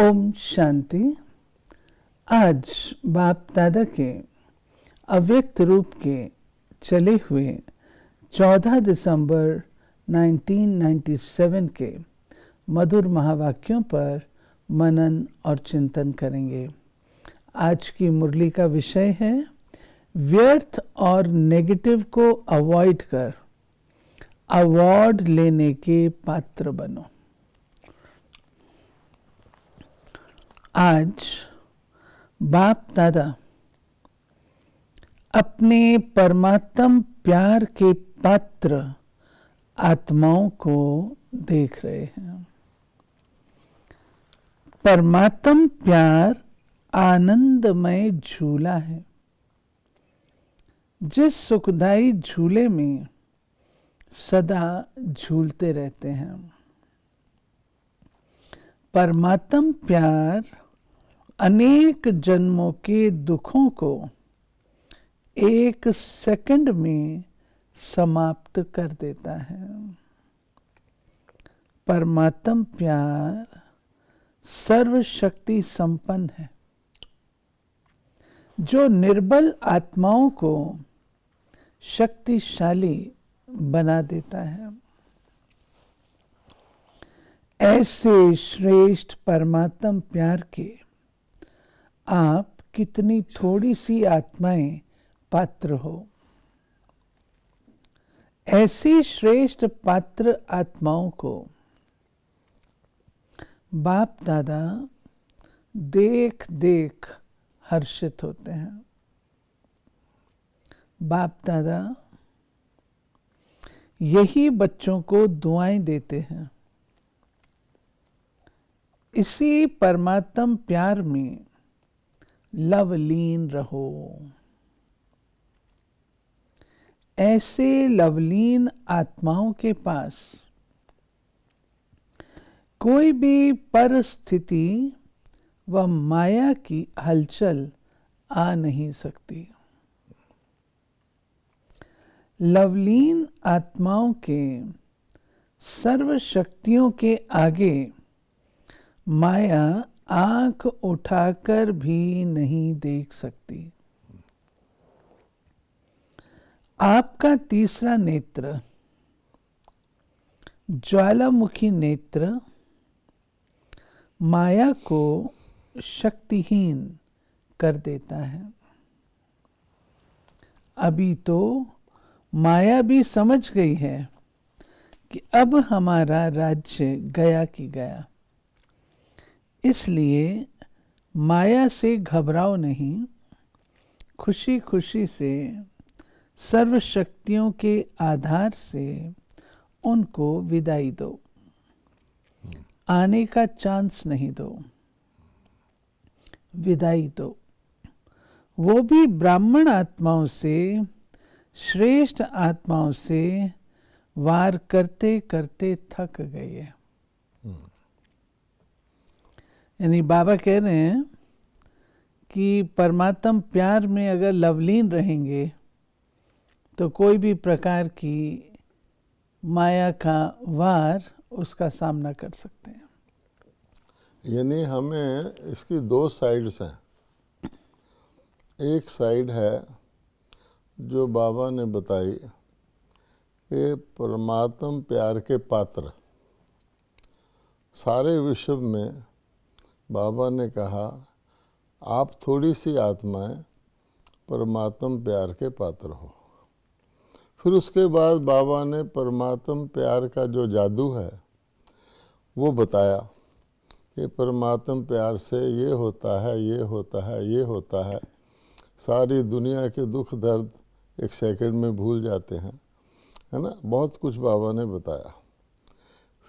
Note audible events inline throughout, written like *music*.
ओम शांति आज बाप दादा के अव्यक्त रूप के चले हुए 14 दिसंबर 1997 के मधुर महावाक्यों पर मनन और चिंतन करेंगे आज की मुरली का विषय है व्यर्थ और नेगेटिव को अवॉइड कर अवार्ड लेने के पात्र बनो आज बाप दादा अपने परमात्म प्यार के पात्र आत्माओं को देख रहे हैं परमात्म प्यार आनंदमय झूला है जिस सुखदाई झूले में सदा झूलते रहते हैं परमात्म प्यार अनेक जन्मों के दुखों को एक सेकंड में समाप्त कर देता है परमात्म प्यार सर्वशक्ति संपन्न है जो निर्बल आत्माओं को शक्तिशाली बना देता है ऐसे श्रेष्ठ परमात्म प्यार के आप कितनी थोड़ी सी आत्माएं पात्र हो ऐसी श्रेष्ठ पात्र आत्माओं को बाप दादा देख देख हर्षित होते हैं बाप दादा यही बच्चों को दुआएं देते हैं इसी परमात्म प्यार में लवलीन रहो ऐसे लवलीन आत्माओं के पास कोई भी परिस्थिति व माया की हलचल आ नहीं सकती लवलीन आत्माओं के सर्व शक्तियों के आगे माया आंख उठाकर भी नहीं देख सकती आपका तीसरा नेत्र ज्वालामुखी नेत्र माया को शक्तिहीन कर देता है अभी तो माया भी समझ गई है कि अब हमारा राज्य गया कि गया इसलिए माया से घबराओ नहीं खुशी खुशी से सर्व शक्तियों के आधार से उनको विदाई दो आने का चांस नहीं दो विदाई दो वो भी ब्राह्मण आत्माओं से श्रेष्ठ आत्माओं से वार करते करते थक गए यानी बाबा कह रहे हैं कि परमात्म प्यार में अगर लवलीन रहेंगे तो कोई भी प्रकार की माया का वार उसका सामना कर सकते हैं यानी हमें इसकी दो साइड्स हैं एक साइड है जो बाबा ने बताई कि परमात्म प्यार के पात्र सारे विश्व में बाबा ने कहा आप थोड़ी सी आत्माएं परमात्म प्यार के पात्र हो फिर उसके बाद बाबा ने परमात्म प्यार का जो जादू है वो बताया कि परमात्म प्यार से ये होता है ये होता है ये होता है सारी दुनिया के दुख दर्द एक सेकंड में भूल जाते हैं है ना बहुत कुछ बाबा ने बताया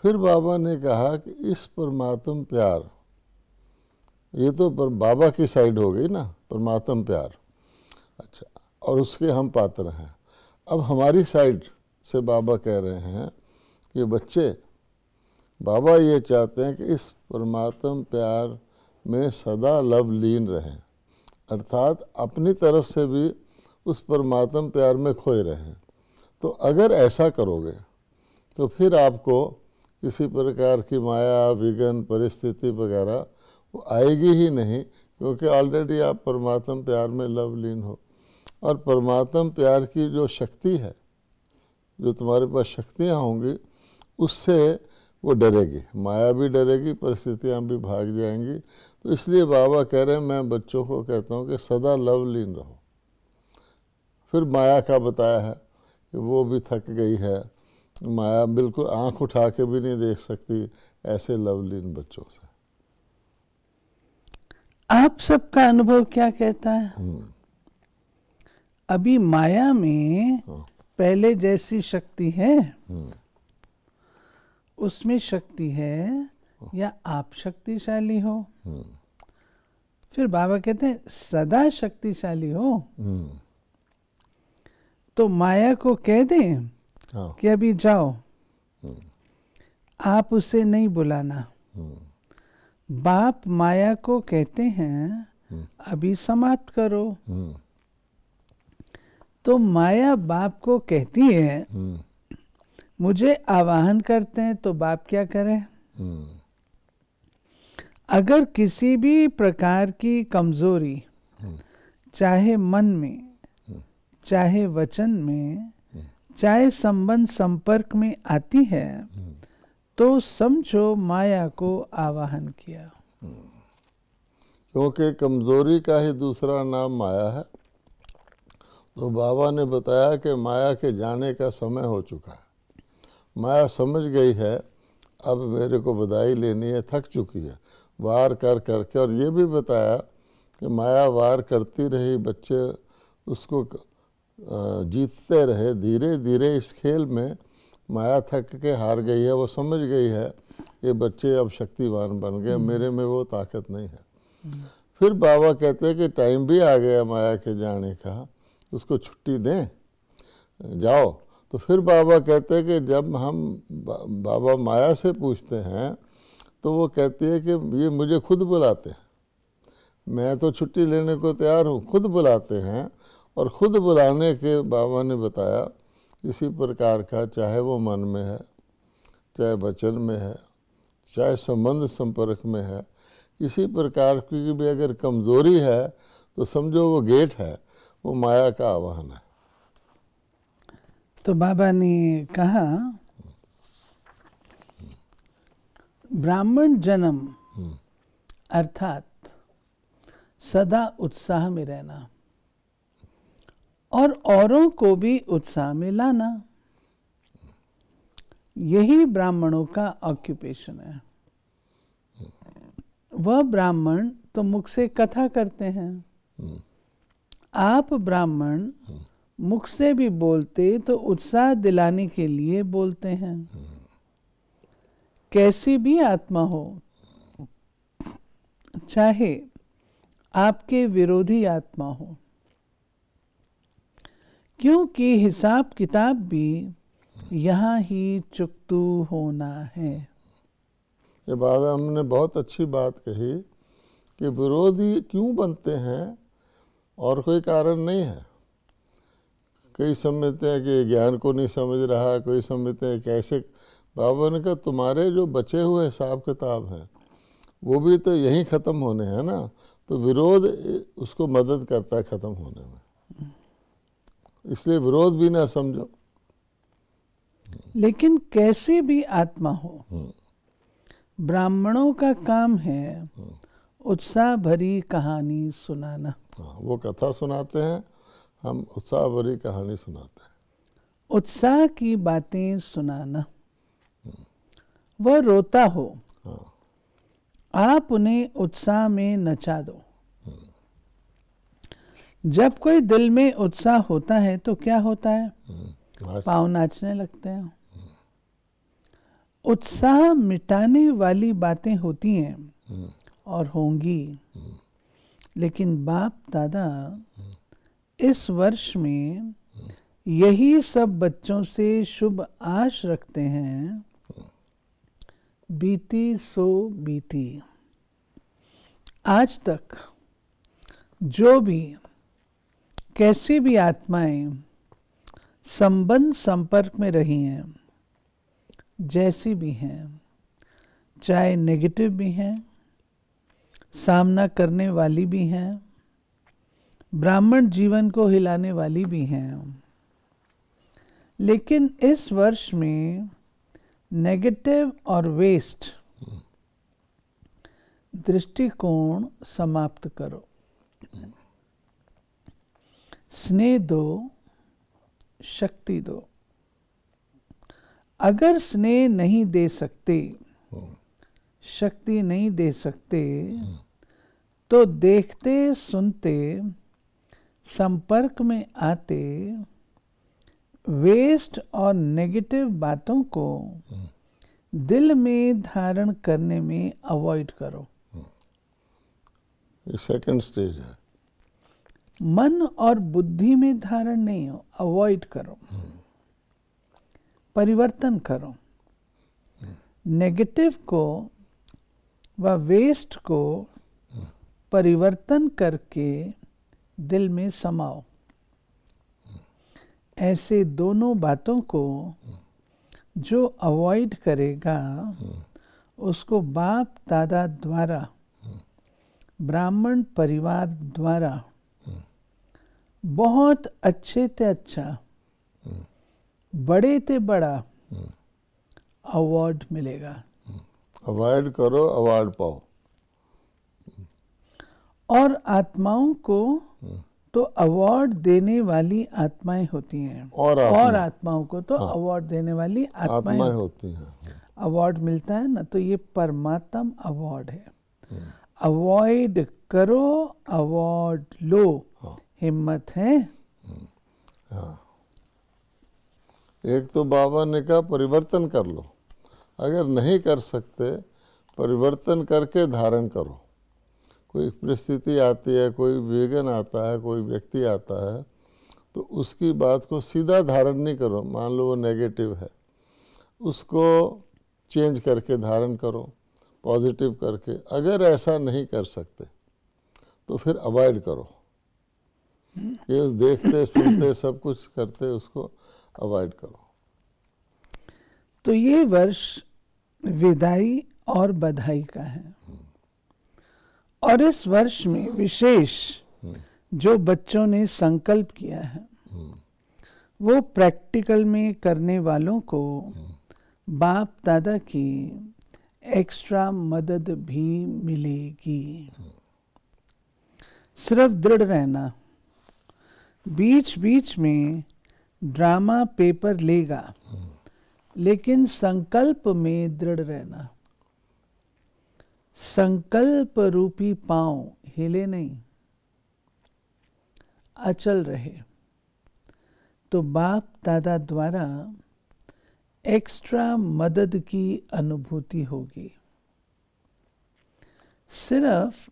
फिर बाबा ने कहा कि इस परमात्म प्यार ये तो पर बाबा की साइड हो गई ना परमात्म प्यार अच्छा और उसके हम पात्र हैं अब हमारी साइड से बाबा कह रहे हैं कि बच्चे बाबा ये चाहते हैं कि इस परमात्म प्यार में सदा लव लीन रहें अर्थात अपनी तरफ से भी उस परमात्म प्यार में खोए रहें तो अगर ऐसा करोगे तो फिर आपको किसी प्रकार की माया विघन परिस्थिति वगैरह वो आएगी ही नहीं क्योंकि ऑलरेडी आप परमात्म प्यार में लव लीन हो और परमात्म प्यार की जो शक्ति है जो तुम्हारे पास शक्तियाँ होंगी उससे वो डरेगी माया भी डरेगी परिस्थितियाँ भी भाग जाएंगी तो इसलिए बाबा कह रहे हैं मैं बच्चों को कहता हूँ कि सदा लव लीन रहो फिर माया का बताया है कि वो भी थक गई है माया बिल्कुल आंख उठा के भी नहीं देख सकती ऐसे लवलीन बच्चों से आप सबका अनुभव क्या कहता है हम्म। अभी माया में हाँ। पहले जैसी शक्ति है हम्म। उसमें शक्ति है या आप शक्तिशाली हो हम्म। फिर बाबा कहते हैं सदा शक्तिशाली हो तो माया को कह दें हाँ। कि अभी जाओ आप उसे नहीं बुलाना बाप माया को कहते हैं हम्म। अभी समाप्त करो हम्म। तो माया बाप को कहती है हम्म। मुझे आवाहन करते हैं तो बाप क्या करे अगर किसी भी प्रकार की कमजोरी चाहे मन में चाहे वचन में चाहे संबंध संपर्क में आती है तो समझो माया को आवाहन किया क्योंकि कमजोरी का ही दूसरा नाम माया है तो बाबा ने बताया कि माया के जाने का समय हो चुका है माया समझ गई है अब मेरे को बधाई लेनी है थक चुकी है वार कर करके और ये भी बताया कि माया वार करती रही बच्चे उसको जीतते रहे धीरे धीरे इस खेल में माया थक के हार गई है वो समझ गई है ये बच्चे अब शक्तिवान बन गए हम्म। मेरे में वो ताकत नहीं है हम्म। फिर बाबा कहते हैं कि टाइम भी आ गया माया के जाने का उसको छुट्टी दें जाओ तो फिर बाबा कहते हैं कि जब हम बाबा माया से पूछते हैं तो वो कहती है कि ये मुझे खुद बुलाते हैं मैं तो छुट्टी लेने को तैयार हूँ खुद बुलाते हैं और ख़ुद बुलाने के बाबा ने बताया किसी प्रकार का चाहे वो मन में है चाहे वचन में है चाहे संबंध संपर्क में है किसी प्रकार की भी अगर कमजोरी है तो समझो वो गेट है वो माया का आवाहन है तो बाबा ने कहा ब्राह्मण जन्म हम्म। अर्थात सदा उत्साह में रहना और औरों को भी उत्साह में लाना यही ब्राह्मणों का ऑक्यूपेशन है वह ब्राह्मण तो मुख से कथा करते हैं आप ब्राह्मण मुख से भी बोलते तो उत्साह दिलाने के लिए बोलते हैं कैसी भी आत्मा हो चाहे आपके विरोधी आत्मा हो क्योंकि हिसाब किताब भी यहाँ ही चुकतू होना है ये बात हमने बहुत अच्छी बात कही कि विरोधी क्यों बनते हैं और कोई कारण नहीं है कई समझते हैं कि ज्ञान को नहीं समझ रहा कोई समझते हैं कैसे बाबा ने कहा तुम्हारे जो बचे हुए हिसाब किताब हैं वो भी तो यहीं ख़त्म होने हैं ना तो विरोध उसको मदद करता है ख़त्म होने में इसलिए विरोध भी ना समझो लेकिन कैसे भी आत्मा हो हम्म। ब्राह्मणों का काम है हम्म। उत्साह भरी कहानी सुनाना हाँ, वो कथा सुनाते हैं हम उत्साह भरी कहानी सुनाते हैं उत्साह की बातें सुनाना हम्म। वह रोता हो हाँ। आप उन्हें उत्साह में नचा दो जब कोई दिल में उत्साह होता है तो क्या होता है हम्म, पाव नाचने लगते हैं उत्साह मिटाने वाली बातें होती हैं हम्म। और होंगी हम्म। लेकिन बाप दादा इस वर्ष में यही सब बच्चों से शुभ आश रखते हैं बीती सो बीती आज तक जो भी कैसी भी आत्माएं संबंध संपर्क में रही हैं जैसी भी हैं चाहे नेगेटिव भी हैं सामना करने वाली भी हैं ब्राह्मण जीवन को हिलाने वाली भी हैं लेकिन इस वर्ष में नेगेटिव और वेस्ट हम्म। दृष्टिकोण समाप्त करो स्नेह दो शक्ति दो अगर स्नेह नहीं दे सकते शक्ति नहीं दे सकते हम्म। तो देखते सुनते संपर्क में आते वेस्ट और नेगेटिव बातों को हम्म। दिल में धारण करने में अवॉइड करो हम्म। ये सेकंड स्टेज है मन और बुद्धि में धारण नहीं हो अवॉइड करो परिवर्तन करो नेगेटिव को व वेस्ट को परिवर्तन करके दिल में समाओ ऐसे दोनों बातों को जो अवॉइड करेगा उसको बाप दादा द्वारा ब्राह्मण परिवार द्वारा बहुत अच्छे ते अच्छा हम्म। बड़े ते बड़ा हम्म। अवार्ड मिलेगा हम्म। अवॉइड करो अवार्ड पाओ और आत्माओं को तो अवार्ड देने वाली आत्माएं होती हैं और, आत्मा। और आत्माओं को तो हाँ। अवार्ड देने वाली आत्माएं, आत्मा होती हैं अवार्ड मिलता है ना तो ये परमात्म अवार्ड है अवॉइड करो अवार्ड लो हाँ। हिम्मत है हाँ एक तो बाबा ने कहा परिवर्तन कर लो अगर नहीं कर सकते परिवर्तन करके धारण करो कोई परिस्थिति आती है कोई विघन आता है कोई व्यक्ति आता है तो उसकी बात को सीधा धारण नहीं करो मान लो वो नेगेटिव है उसको चेंज करके धारण करो पॉजिटिव करके अगर ऐसा नहीं कर सकते तो फिर अवॉइड करो ये देखते सुनते सब कुछ करते उसको अवॉइड करो तो ये वर्ष विदाई और बधाई का है और इस वर्ष में विशेष जो बच्चों ने संकल्प किया है वो प्रैक्टिकल में करने वालों को बाप दादा की एक्स्ट्रा मदद भी मिलेगी सिर्फ दृढ़ रहना बीच बीच में ड्रामा पेपर लेगा लेकिन संकल्प में दृढ़ रहना संकल्प रूपी पांव हिले नहीं अचल रहे तो बाप दादा द्वारा एक्स्ट्रा मदद की अनुभूति होगी सिर्फ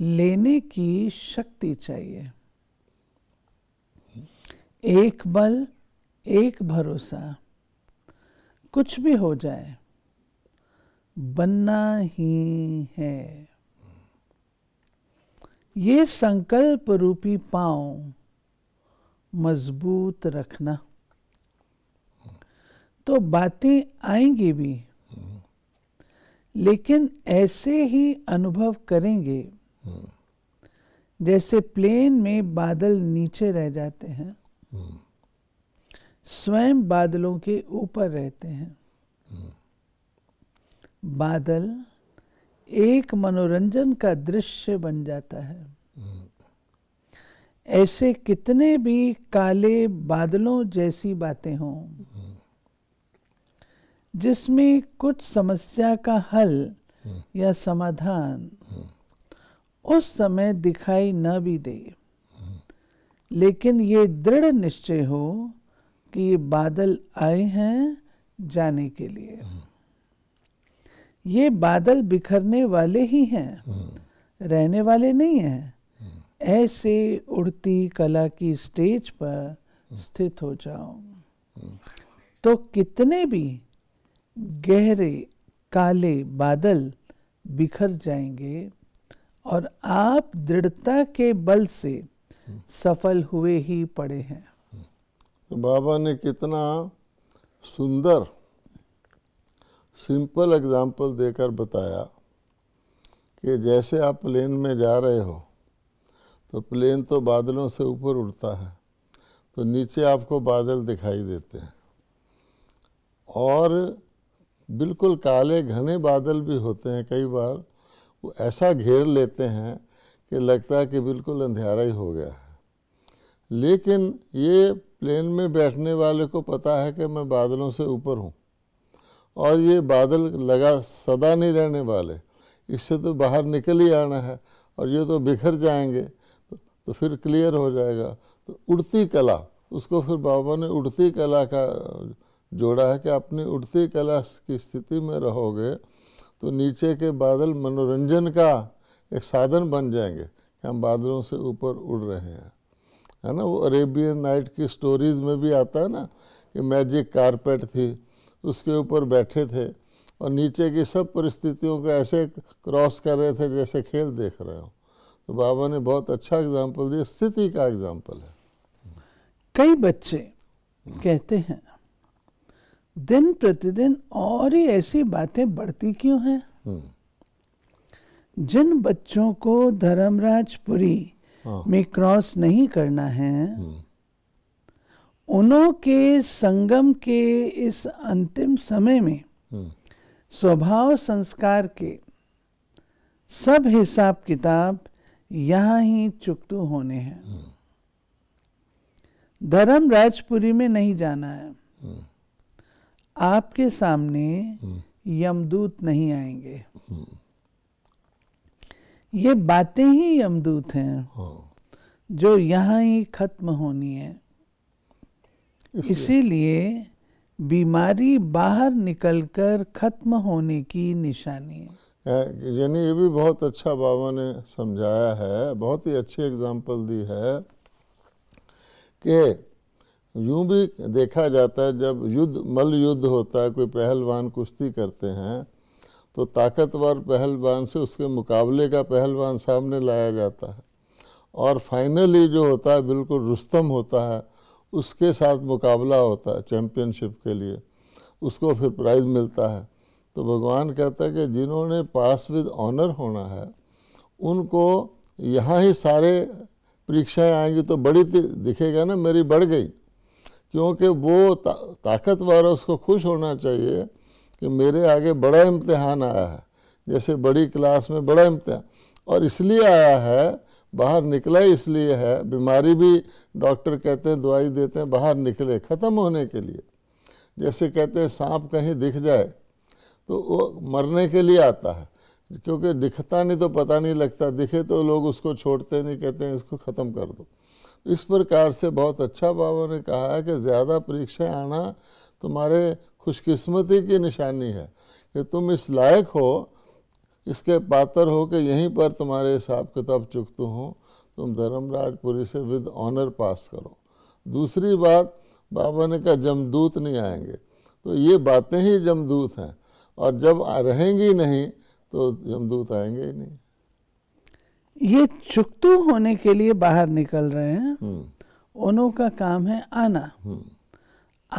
लेने की शक्ति चाहिए एक बल एक भरोसा कुछ भी हो जाए बनना ही है ये संकल्प रूपी पांव मजबूत रखना तो बातें आएंगी भी लेकिन ऐसे ही अनुभव करेंगे जैसे प्लेन में बादल नीचे रह जाते हैं स्वयं बादलों के ऊपर रहते हैं बादल एक मनोरंजन का दृश्य बन जाता है ऐसे कितने भी काले बादलों जैसी बातें हों जिसमें कुछ समस्या का हल या समाधान उस समय दिखाई न भी दे लेकिन ये दृढ़ निश्चय हो कि ये बादल आए हैं जाने के लिए हम्म। ये बादल बिखरने वाले ही हैं हम्म। रहने वाले नहीं हैं हम्म। ऐसे उड़ती कला की स्टेज पर स्थित हो जाओ तो कितने भी गहरे काले बादल बिखर जाएंगे और आप दृढ़ता के बल से सफल हुए ही पड़े हैं तो बाबा ने कितना सुंदर सिंपल एग्जाम्पल देकर बताया कि जैसे आप प्लेन में जा रहे हो तो प्लेन तो बादलों से ऊपर उड़ता है तो नीचे आपको बादल दिखाई देते हैं और बिल्कुल काले घने बादल भी होते हैं कई बार वो ऐसा घेर लेते हैं कि लगता है कि बिल्कुल अंधेरा ही हो गया है लेकिन ये प्लेन में बैठने वाले को पता है कि मैं बादलों से ऊपर हूँ और ये बादल लगा सदा नहीं रहने वाले इससे तो बाहर निकल ही आना है और ये तो बिखर जाएंगे तो, तो फिर क्लियर हो जाएगा तो उड़ती कला उसको फिर बाबा ने उड़ती कला का जोड़ा है कि अपनी उड़ती कला की स्थिति में रहोगे तो नीचे के बादल मनोरंजन का एक साधन बन जाएंगे कि हम बादलों से ऊपर उड़ रहे हैं है ना वो अरेबियन नाइट की स्टोरीज में भी आता है ना कि मैजिक कारपेट थी उसके ऊपर बैठे थे और नीचे की सब परिस्थितियों को ऐसे क्रॉस कर रहे थे जैसे खेल देख रहे हो तो बाबा ने बहुत अच्छा एग्जाम्पल दिया स्थिति का एग्जाम्पल है कई बच्चे कहते हैं दिन प्रतिदिन और ही ऐसी बातें बढ़ती क्यों हैं हम्म। जिन बच्चों को धर्मराजपुरी हाँ। में क्रॉस नहीं करना है हम्म। उनों के संगम के इस अंतिम समय में हम्म। स्वभाव संस्कार के सब हिसाब किताब यहाँ ही चुकतु होने हैं हम्म। धर्म राजपुरी में नहीं जाना है आपके सामने यमदूत नहीं आएंगे ये बातें ही यमदूत हैं हाँ। जो यहाँ ही खत्म होनी है इसीलिए बीमारी बाहर निकलकर खत्म होने की निशानी है यानी ये भी बहुत अच्छा बाबा ने समझाया है बहुत ही अच्छी एग्जाम्पल दी है कि यूं भी देखा जाता है जब युद्ध मल युद्ध होता है कोई पहलवान कुश्ती करते हैं तो ताकतवर पहलवान से उसके मुकाबले का पहलवान सामने लाया जाता है और फाइनली जो होता है बिल्कुल रुस्तम होता है उसके साथ मुकाबला होता है चैम्पियनशिप के लिए उसको फिर प्राइज़ मिलता है तो भगवान कहता है कि जिन्होंने पास विद ऑनर होना है उनको यहाँ ही सारे परीक्षाएं आएंगी तो बड़ी दिखेगा ना मेरी बढ़ गई क्योंकि वो ता, ताकतवर उसको खुश होना चाहिए कि मेरे आगे बड़ा इम्तहान आया है जैसे बड़ी क्लास में बड़ा इम्तहान और इसलिए आया है बाहर निकला इसलिए है बीमारी भी डॉक्टर कहते हैं दवाई देते हैं बाहर निकले ख़त्म होने के लिए जैसे कहते हैं सांप कहीं दिख जाए तो वो मरने के लिए आता है क्योंकि दिखता नहीं तो पता नहीं लगता दिखे तो लोग उसको छोड़ते नहीं कहते हैं इसको ख़त्म कर दो इस प्रकार से बहुत अच्छा बाबा ने कहा है कि ज़्यादा परीक्षाएँ आना तुम्हारे खुशकिस्मती की निशानी है कि तुम इस लायक हो इसके पात्र हो कि यहीं पर तुम्हारे हिसाब किताब चुकते हूँ तुम धर्मराजपुरी से विद ऑनर पास करो दूसरी बात बाबा ने कहा जमदूत नहीं आएंगे तो ये बातें ही जमदूत हैं और जब रहेंगी नहीं तो जमदूत आएंगे ही नहीं ये चुकतू होने के लिए बाहर निकल रहे हैं हम्म। उनों का काम है आना हम्म।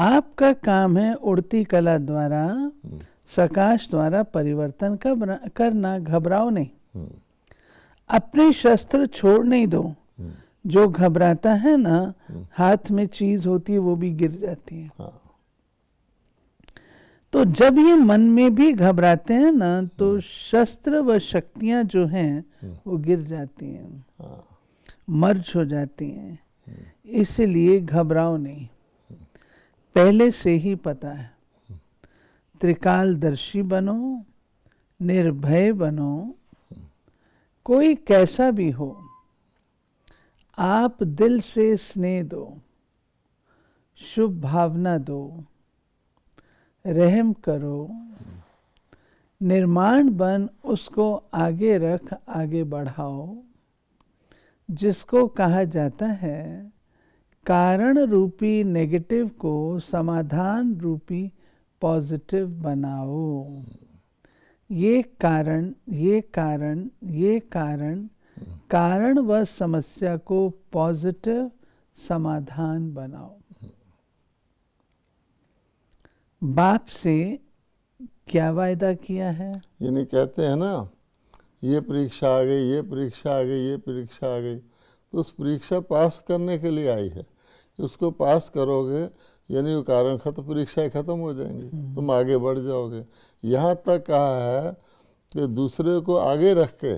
आपका काम है उड़ती कला द्वारा हम्म। सकाश द्वारा परिवर्तन करना घबराओ नहीं हम्म। अपने शस्त्र छोड़ नहीं दो हम्म। जो घबराता है ना हाथ में चीज होती है वो भी गिर जाती है हाँ। तो जब ये मन में भी घबराते हैं ना तो शस्त्र व शक्तियां जो हैं वो गिर जाती हैं हाँ। मर्ज हो जाती हैं इसलिए घबराओ नहीं पहले से ही पता है त्रिकालदर्शी बनो निर्भय बनो कोई कैसा भी हो आप दिल से स्नेह दो शुभ भावना दो रहम करो निर्माण बन उसको आगे रख आगे बढ़ाओ जिसको कहा जाता है कारण रूपी नेगेटिव को समाधान रूपी पॉजिटिव बनाओ ये कारण ये कारण ये कारण कारण व समस्या को पॉजिटिव समाधान बनाओ बाप से क्या वायदा किया है यानी कहते हैं ना ये परीक्षा आ गई ये परीक्षा आ गई ये परीक्षा आ गई तो उस परीक्षा पास करने के लिए आई है उसको पास करोगे यानी वो कारण खत्म परीक्षाएं खत्म हो जाएंगी हम्म। तुम आगे बढ़ जाओगे यहाँ तक कहा है कि दूसरे को आगे रख के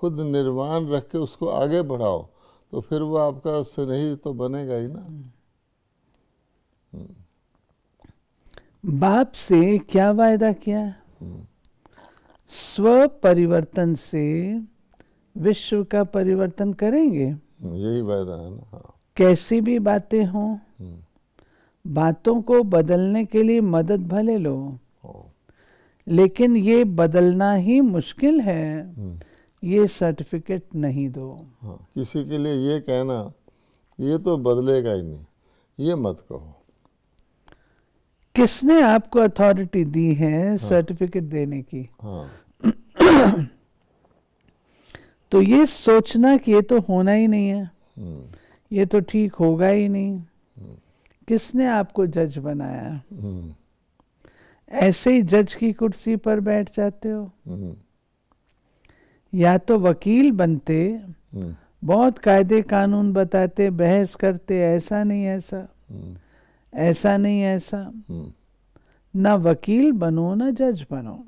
खुद निर्माण रख के उसको आगे बढ़ाओ तो फिर वो आपका स्नेही तो बनेगा ही ना हम्म। हम्म। बाप से क्या वायदा किया स्व परिवर्तन से विश्व का परिवर्तन करेंगे यही वायदा है ना हाँ कैसी भी बातें हों हम्म। बातों को बदलने के लिए मदद भले लो लेकिन ये बदलना ही मुश्किल है हम्म। ये सर्टिफिकेट नहीं दो हाँ, किसी के लिए ये कहना ये तो बदलेगा ही नहीं ये मत कहो किसने आपको अथॉरिटी दी है हाँ, सर्टिफिकेट देने की हाँ, *coughs* तो ये सोचना कि ये तो होना ही नहीं है हम्म। ये तो ठीक होगा ही नहीं हम्म। किसने आपको जज बनाया हम्म। ऐसे ही जज की कुर्सी पर बैठ जाते हो हम्म। या तो वकील बनते बहुत कायदे कानून बताते बहस करते ऐसा नहीं ऐसा ऐसा नहीं ऐसा ना वकील बनो ना जज बनो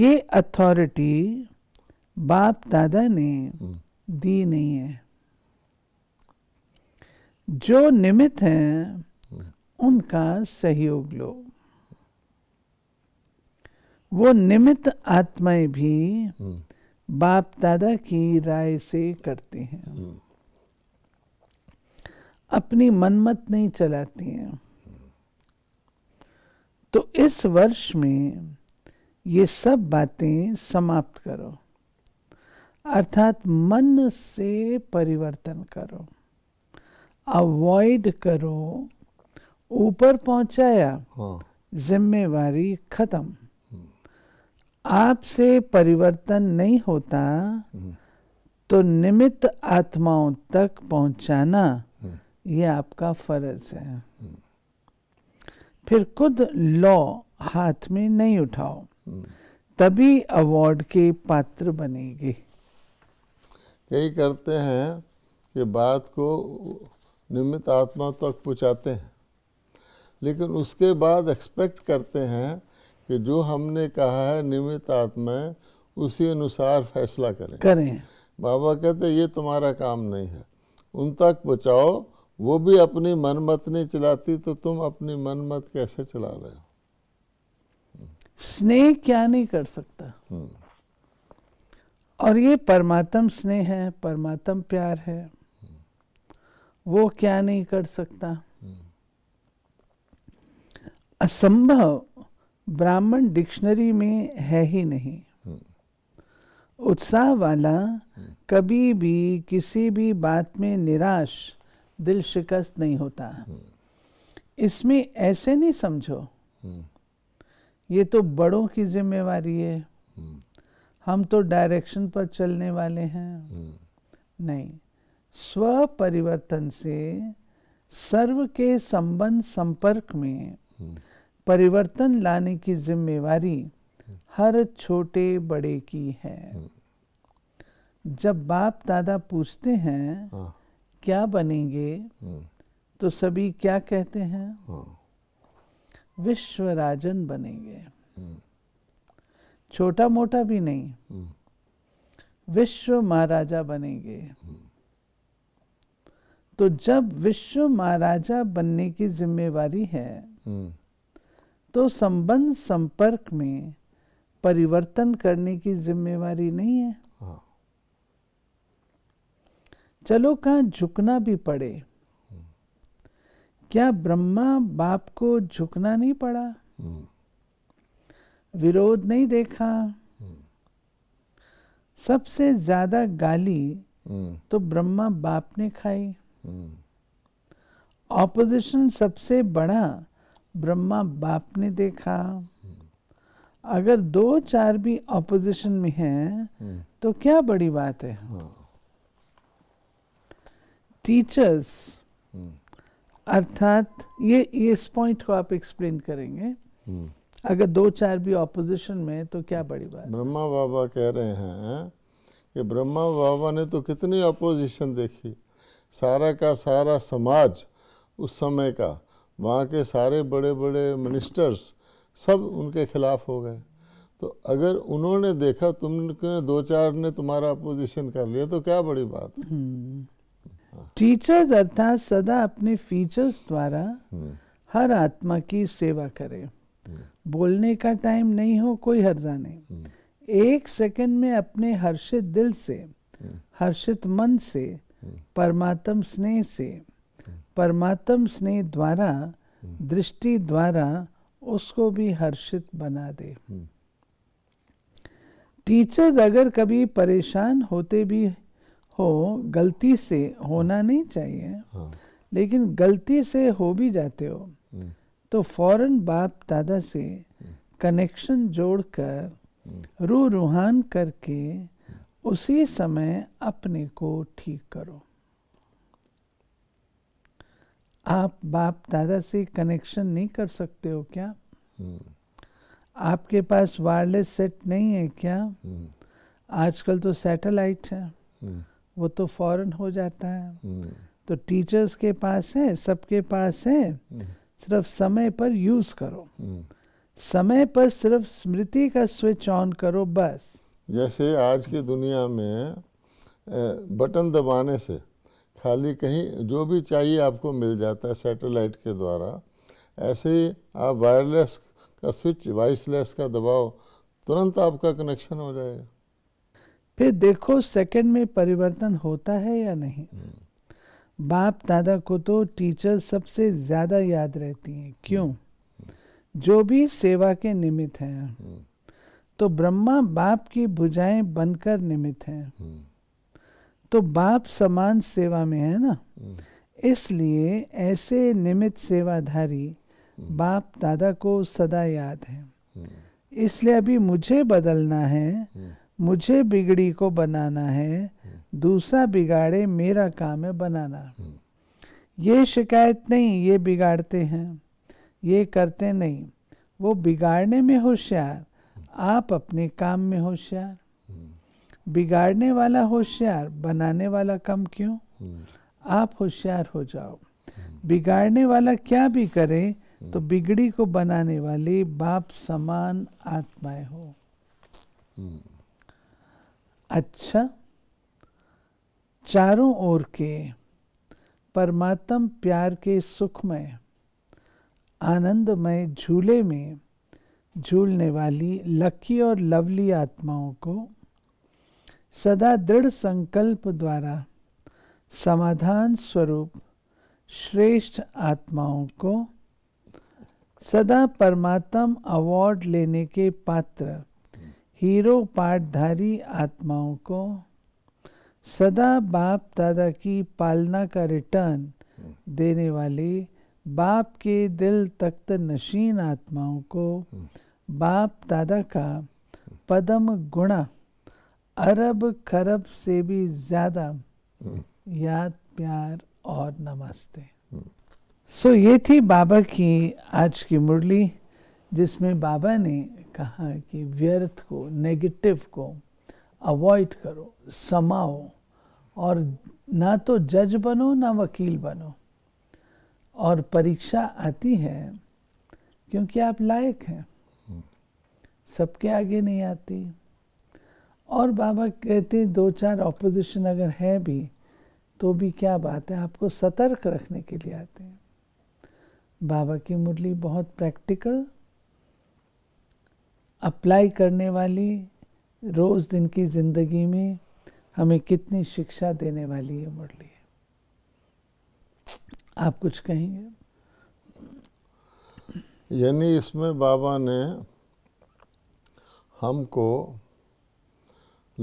ये अथॉरिटी बाप दादा ने दी नहीं है जो निमित्त हैं उनका सहयोग लो वो निमित्त आत्माएं भी बाप दादा की राय से करती हैं अपनी मनमत नहीं चलाती हैं तो इस वर्ष में ये सब बातें समाप्त करो अर्थात मन से परिवर्तन करो अवॉइड करो ऊपर पहुंचाया जिम्मेवार हाँ। जिम्मेवारी खत्म आपसे परिवर्तन नहीं होता हम्म। तो निमित्त आत्माओं तक पहुंचाना हम्म। ये आपका फर्ज है हम्म। फिर खुद लॉ हाथ में नहीं उठाओ तभी अवार्ड के पात्र बनेगी यही करते हैं कि बात को निमित्त आत्मा तक पहुँचाते हैं लेकिन उसके बाद एक्सपेक्ट करते हैं कि जो हमने कहा है निमित्त आत्माएं उसी अनुसार फैसला करें करें बाबा कहते ये तुम्हारा काम नहीं है उन तक पहुँचाओ वो भी अपनी मन मत नहीं चलाती तो तुम अपनी मन मत कैसे चला रहे हो स्नेह क्या नहीं कर सकता हम्म। और ये परमात्म स्नेह है परमात्म प्यार है वो क्या नहीं कर सकता हम्म। असंभव ब्राह्मण डिक्शनरी में है ही नहीं हम्म। उत्साह वाला हम्म। कभी भी किसी भी बात में निराश दिल शिकस्त नहीं होता इसमें ऐसे नहीं समझो ये तो बड़ों की जिम्मेवारी है हम तो डायरेक्शन पर चलने वाले हैं नहीं स्व परिवर्तन से सर्व के संबंध संपर्क में हम्म। परिवर्तन लाने की जिम्मेवारी हर छोटे बड़े की है हम्म। जब बाप दादा पूछते हैं हाँ। क्या बनेंगे हम्म। तो सभी क्या कहते हैं हाँ। विश्व राजन बनेंगे छोटा मोटा भी नहीं विश्व महाराजा बनेंगे तो जब विश्व महाराजा बनने की जिम्मेवारी है हम्म। तो संबंध संपर्क में परिवर्तन करने की जिम्मेवारी नहीं है हाँ। चलो कहा झुकना भी पड़े हम्म। क्या ब्रह्मा बाप को झुकना नहीं पड़ा हम्म। विरोध नहीं देखा सबसे ज्यादा गाली तो ब्रह्मा बाप ने खाई ऑपोजिशन hmm. सबसे बड़ा ब्रह्मा बाप ने देखा hmm. अगर दो चार भी ऑपोजिशन में है hmm. तो क्या बड़ी बात है टीचर्स अर्थात ये इस पॉइंट को आप एक्सप्लेन करेंगे अगर दो चार भी ऑपोजिशन में तो क्या बड़ी बात ब्रह्मा बाबा कह रहे हैं कि ब्रह्मा बाबा ने तो कितनी ऑपोजिशन देखी सारा का सारा समाज उस समय का वहाँ के सारे बड़े बड़े मिनिस्टर्स सब उनके खिलाफ हो गए तो अगर उन्होंने देखा तुमने दो चार ने तुम्हारा अपोजिशन कर लिया तो क्या बड़ी बात टीचर्स हम्म। अर्थात सदा अपने फीचर्स द्वारा हम्म। हर आत्मा की सेवा करें हम्म। बोलने का टाइम नहीं हो कोई हर्जा नहीं एक सेकंड में अपने हर्षित दिल से हर्षित मन से परमात्म स्नेह से हम्म। परमात्म स्नेह द्वारा हम्म। दृष्टि द्वारा उसको भी हर्षित बना दे टीचर्स हम्म। अगर कभी परेशान होते भी हो गलती से होना नहीं चाहिए हाँ। लेकिन गलती से हो भी जाते हो तो फौरन बाप दादा से कनेक्शन जोड़कर रू रूहान करके उसी समय अपने को ठीक करो आप बाप दादा से कनेक्शन नहीं कर सकते हो क्या हम्म। आपके पास वायरलेस सेट नहीं है क्या हम्म। आजकल तो सैटेलाइट है हम्म। वो तो फॉरन हो जाता है तो टीचर्स के पास है सबके पास है सिर्फ समय पर यूज करो समय पर सिर्फ स्मृति का स्विच ऑन करो बस जैसे आज की दुनिया में बटन दबाने से खाली कहीं जो भी चाहिए आपको मिल जाता है सैटेलाइट के द्वारा ऐसे ही आप वायरलेस का स्विच वाइसलेस का दबाओ तुरंत आपका कनेक्शन हो जाएगा फिर देखो सेकंड में परिवर्तन होता है या नहीं हम्म। बाप दादा को तो टीचर सबसे ज़्यादा याद रहती हैं क्यों हम्म। जो भी सेवा के निमित्त हैं हम्म। तो ब्रह्मा बाप की भुजाएं बनकर निमित हैं हम्म। तो बाप समान सेवा में है ना हम्म। इसलिए ऐसे निमित सेवाधारी हम्म। बाप दादा को सदा याद है इसलिए अभी मुझे बदलना है मुझे बिगड़ी को बनाना है दूसरा बिगाड़े मेरा काम है बनाना ये शिकायत नहीं ये बिगाड़ते हैं ये करते नहीं वो बिगाड़ने में होशियार आप अपने काम में होशियार हम्म। बिगाड़ने वाला होशियार बनाने वाला कम क्यों हम्म। आप होशियार हो जाओ हम्म। बिगाड़ने वाला क्या भी करे तो बिगड़ी को बनाने वाले बाप समान आत्माएं हो अच्छा चारों ओर के परमात्म प्यार के सुखमय आनंदमय झूले में झूलने वाली लकी और लवली आत्माओं को सदा दृढ़ संकल्प द्वारा समाधान स्वरूप श्रेष्ठ आत्माओं को सदा परमात्म अवार्ड लेने के पात्र हीरो पाठधारी आत्माओं को सदा बाप दादा की पालना का रिटर्न देने वाले बाप के दिल तख्त नशीन आत्माओं को हम्म। बाप दादा का पदम गुणा अरब खरब से भी ज़्यादा हम्म। याद प्यार और नमस्ते हम्म। सो so, ये थी बाबा की आज की मुरली जिसमें बाबा ने कहा कि व्यर्थ को नेगेटिव को अवॉइड करो समाओ और ना तो जज बनो ना वकील बनो और परीक्षा आती है क्योंकि आप लायक हैं सबके आगे नहीं आती और बाबा कहते दो चार ऑपोजिशन अगर है भी तो भी क्या बात है आपको सतर्क रखने के लिए आते हैं बाबा की मुरली बहुत प्रैक्टिकल अप्लाई करने वाली रोज़ दिन की ज़िंदगी में हमें कितनी शिक्षा देने वाली है मुरली आप कुछ कहेंगे यानी इसमें बाबा ने हमको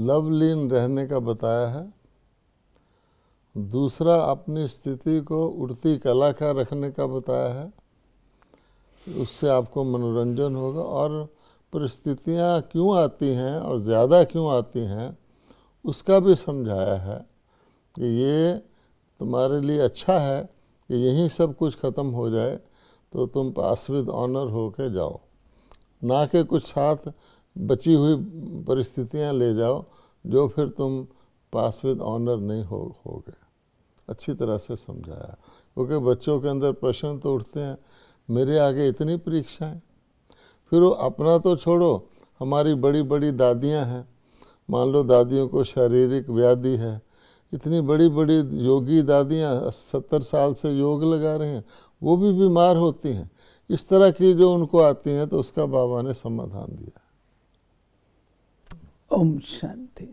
लवलीन रहने का बताया है दूसरा अपनी स्थिति को उड़ती कला का रखने का बताया है उससे आपको मनोरंजन होगा और परिस्थितियाँ क्यों आती हैं और ज़्यादा क्यों आती हैं उसका भी समझाया है कि ये तुम्हारे लिए अच्छा है कि यहीं सब कुछ ख़त्म हो जाए तो तुम पासविद ऑनर होके जाओ ना कि कुछ साथ बची हुई परिस्थितियां ले जाओ जो फिर तुम पास विद ऑनर नहीं हो होगे अच्छी तरह से समझाया क्योंकि बच्चों के अंदर प्रश्न तो उठते हैं मेरे आगे इतनी परीक्षाएं फिर वो अपना तो छोड़ो हमारी बड़ी बड़ी दादियां हैं मान लो दादियों को शारीरिक व्याधि है इतनी बड़ी बड़ी योगी दादियां सत्तर साल से योग लगा रहे हैं वो भी बीमार होती हैं इस तरह की जो उनको आती हैं तो उसका बाबा ने समाधान दिया ओम शांति